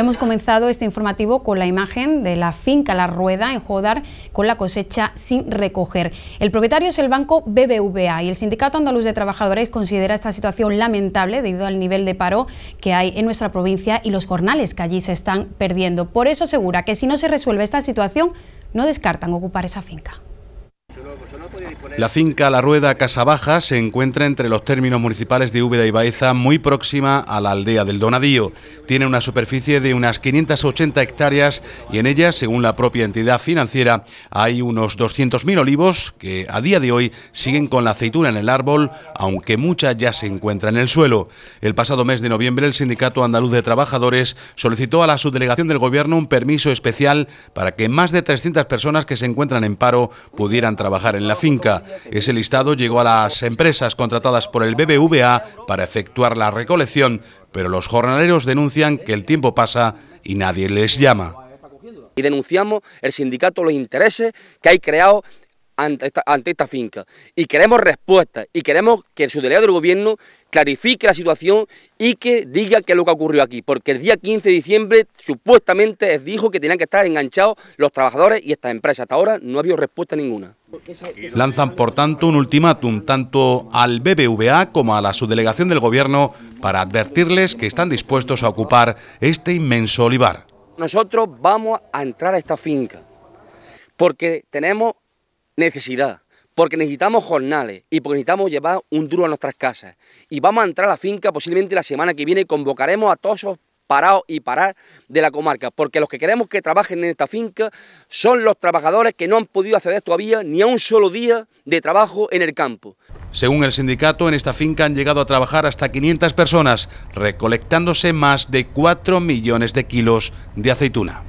Hemos comenzado este informativo con la imagen de la finca La Rueda en Jodar con la cosecha sin recoger. El propietario es el banco BBVA y el Sindicato Andaluz de Trabajadores considera esta situación lamentable debido al nivel de paro que hay en nuestra provincia y los jornales que allí se están perdiendo. Por eso asegura que si no se resuelve esta situación, no descartan ocupar esa finca. La finca La Rueda Casabaja se encuentra entre los términos municipales de Úbeda y Baeza, muy próxima a la aldea del Donadío. Tiene una superficie de unas 580 hectáreas y en ella, según la propia entidad financiera, hay unos 200.000 olivos que a día de hoy siguen con la aceituna en el árbol, aunque mucha ya se encuentra en el suelo. El pasado mes de noviembre, el Sindicato Andaluz de Trabajadores solicitó a la subdelegación del Gobierno un permiso especial para que más de 300 personas que se encuentran en paro pudieran trabajar en la finca. Ese listado llegó a las empresas contratadas por el BBVA para efectuar la recolección, pero los jornaleros denuncian que el tiempo pasa y nadie les llama y denunciamos el sindicato, los intereses que hay creado ante esta, finca. Y queremos respuestas y queremos que el delegado del gobierno clarifique la situación y que diga qué es lo que ocurrió aquí, porque el día 15 de diciembre supuestamente dijo que tenían que estar enganchados los trabajadores y estas empresas. Hasta ahora no ha habido respuesta ninguna. Lanzan, por tanto, un ultimátum tanto al BBVA como a la subdelegación del Gobierno para advertirles que están dispuestos a ocupar este inmenso olivar. Nosotros vamos a entrar a esta finca porque tenemos necesidad, porque necesitamos jornales y porque necesitamos llevar un duro a nuestras casas. Y vamos a entrar a la finca posiblemente la semana que viene y convocaremos a todos esos parados y paradas de la comarca, porque los que queremos que trabajen en esta finca son los trabajadores que no han podido acceder todavía ni a un solo día de trabajo en el campo. Según el sindicato, en esta finca han llegado a trabajar hasta 500 personas, recolectándose más de 4 millones de kilos de aceituna.